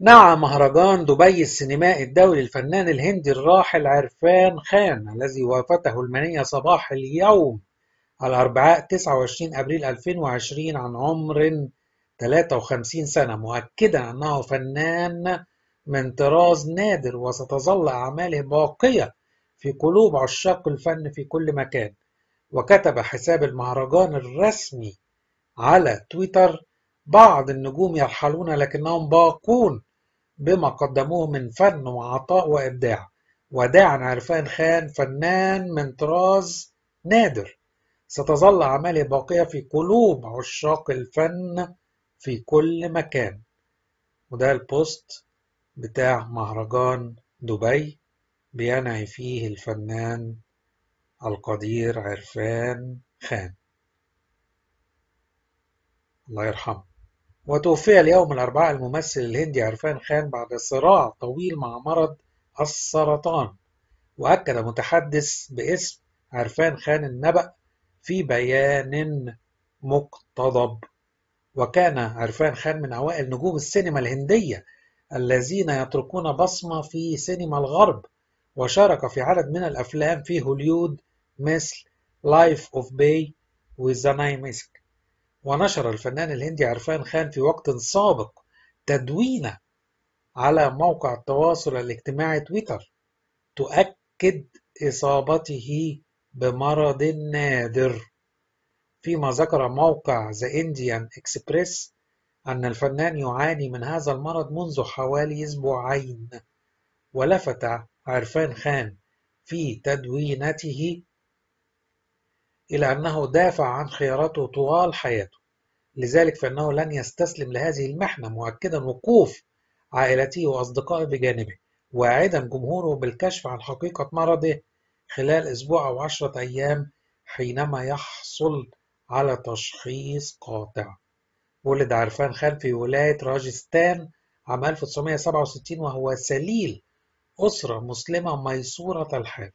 نعى مهرجان دبي السينمائي الدولي الفنان الهندي الراحل عرفان خان الذي وافته المنية صباح اليوم الأربعاء 29 أبريل 2020 عن عمر 53 سنة مؤكدا أنه فنان من طراز نادر وستظل أعماله باقية في قلوب عشاق الفن في كل مكان وكتب حساب المهرجان الرسمي على تويتر بعض النجوم يرحلون لكنهم باقون بما قدموه من فن وعطاء وإبداع وداعا عرفان خان فنان من طراز نادر ستظل أعماله باقية في قلوب عشاق الفن في كل مكان وده البوست بتاع مهرجان دبي بينعي فيه الفنان القدير عرفان خان الله يرحمه وتوفي اليوم الأربعاء الممثل الهندي عرفان خان بعد صراع طويل مع مرض السرطان وأكد متحدث باسم عرفان خان النبأ في بيان مقتضب وكان عرفان خان من أوائل نجوم السينما الهندية الذين يتركون بصمة في سينما الغرب وشارك في عدد من الأفلام في هوليود مثل Life Bay أوف The وذا نايمسك ونشر الفنان الهندي عرفان خان في وقت سابق تدوينة على موقع التواصل الاجتماعي تويتر تؤكد إصابته بمرض نادر فيما ذكر موقع The Indian Express أن الفنان يعاني من هذا المرض منذ حوالي أسبوعين ولفت عرفان خان في تدوينته إلى أنه دافع عن خياراته طوال حياته لذلك فإنه لن يستسلم لهذه المحنة مؤكدا وقوف عائلته وأصدقائه بجانبه واعدا جمهوره بالكشف عن حقيقة مرضه خلال أسبوع أو عشرة أيام حينما يحصل على تشخيص قاطع ولد عرفان خان في ولاية راجستان عام 1967 وهو سليل أسرة مسلمة ميسورة الحال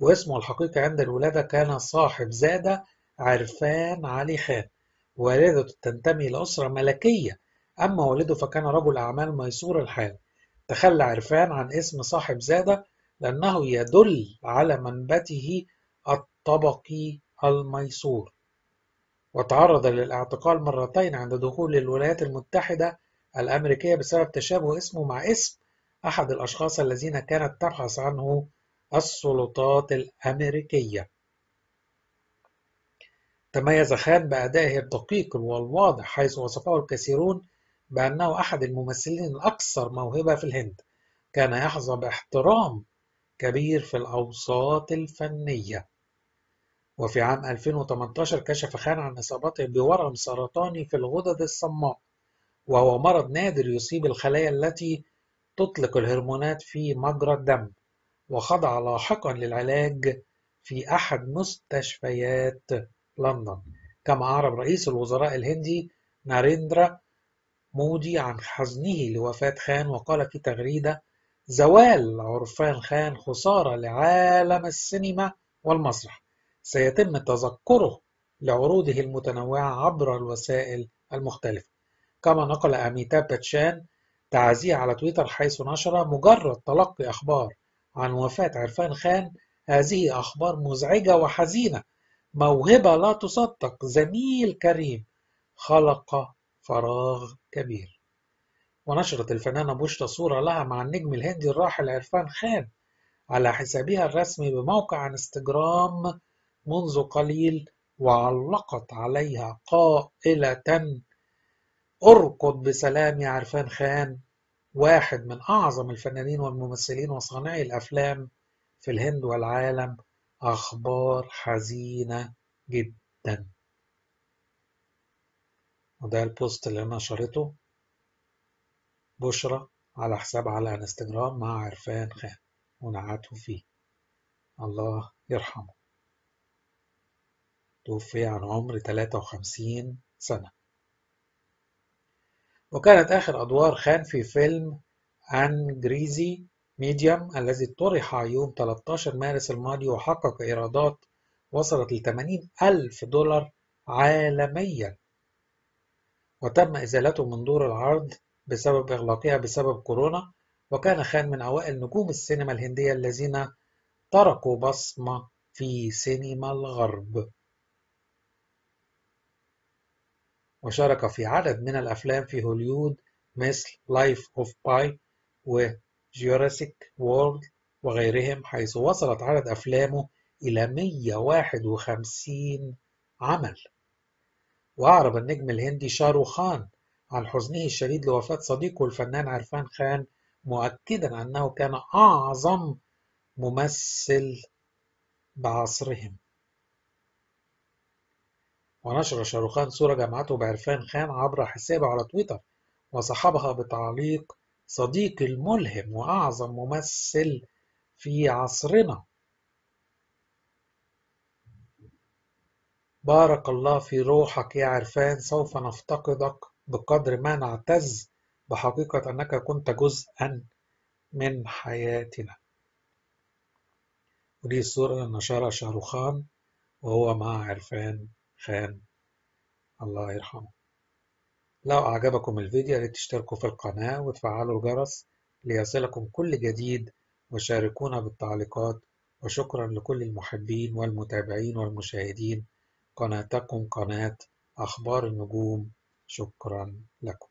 واسمه الحقيقي عند الولادة كان صاحب زادة عرفان علي خان والدته تنتمي لأسرة ملكية أما والده فكان رجل أعمال ميسور الحال تخلى عرفان عن اسم صاحب زادة لأنه يدل على منبته الطبقي الميسور وتعرض للاعتقال مرتين عند دخول الولايات المتحدة الأمريكية بسبب تشابه اسمه مع اسم أحد الأشخاص الذين كانت تبحث عنه السلطات الأمريكية تميز خان بأدائه الدقيق والواضح حيث وصفه الكثيرون بأنه أحد الممثلين الأكثر موهبة في الهند كان يحظى باحترام كبير في الأوساط الفنية وفي عام 2018 كشف خان عن إصابته بورم سرطاني في الغدد الصماء وهو مرض نادر يصيب الخلايا التي تطلق الهرمونات في مجرى الدم وخضع لاحقا للعلاج في أحد مستشفيات لندن كما أعرب رئيس الوزراء الهندي ناريندرا مودي عن حزنه لوفاة خان وقال في تغريدة زوال عرفان خان خسارة لعالم السينما والمسرح سيتم تذكره لعروضه المتنوعة عبر الوسائل المختلفة كما نقل أميتاب باتشان تعزيه على تويتر حيث نشر مجرد تلقي أخبار عن وفاة عرفان خان هذه أخبار مزعجة وحزينة موهبة لا تصدق زميل كريم خلق فراغ كبير ونشرت الفنانة بوشتا صورة لها مع النجم الهندي الراحل عرفان خان على حسابها الرسمي بموقع انستجرام منذ قليل وعلقت عليها قائلة أركض بسلام يا عرفان خان واحد من أعظم الفنانين والممثلين وصانعي الأفلام في الهند والعالم أخبار حزينة جدا وده البوست اللي أنا نشرته بشرى على حساب على انستجرام مع عرفان خان ونعته فيه الله يرحمه توفي عن عمر 53 سنة وكانت آخر أدوار خان في فيلم أنجريزي ميديوم الذي طرح يوم 13 مارس الماضي وحقق إيرادات وصلت ل 80 ألف دولار عالميا وتم إزالته من دور العرض بسبب إغلاقها بسبب كورونا وكان خان من أوائل نجوم السينما الهندية الذين تركوا بصمة في سينما الغرب وشارك في عدد من الأفلام في هوليوود مثل لايف أوف باي وجيوراسيك وورد وغيرهم حيث وصلت عدد أفلامه إلى 151 عمل وأعرب النجم الهندي شارو خان عن حزنه الشديد لوفاة صديقه الفنان عرفان خان مؤكدا أنه كان أعظم ممثل بعصرهم ونشر شاروخان صورة جامعته بعرفان خان عبر حسابه على تويتر وصحبها بتعليق صديقي الملهم وأعظم ممثل في عصرنا بارك الله في روحك يا عرفان سوف نفتقدك بقدر ما نعتز بحقيقة أنك كنت جزءا من حياتنا ودي الصورة نشرها شاروخان وهو مع عرفان خان الله يرحمه لو أعجبكم الفيديو ياريت تشتركوا في القناة وتفعلوا الجرس ليصلكم كل جديد وشاركونا بالتعليقات وشكرا لكل المحبين والمتابعين والمشاهدين قناتكم قناة أخبار النجوم شكرا لكم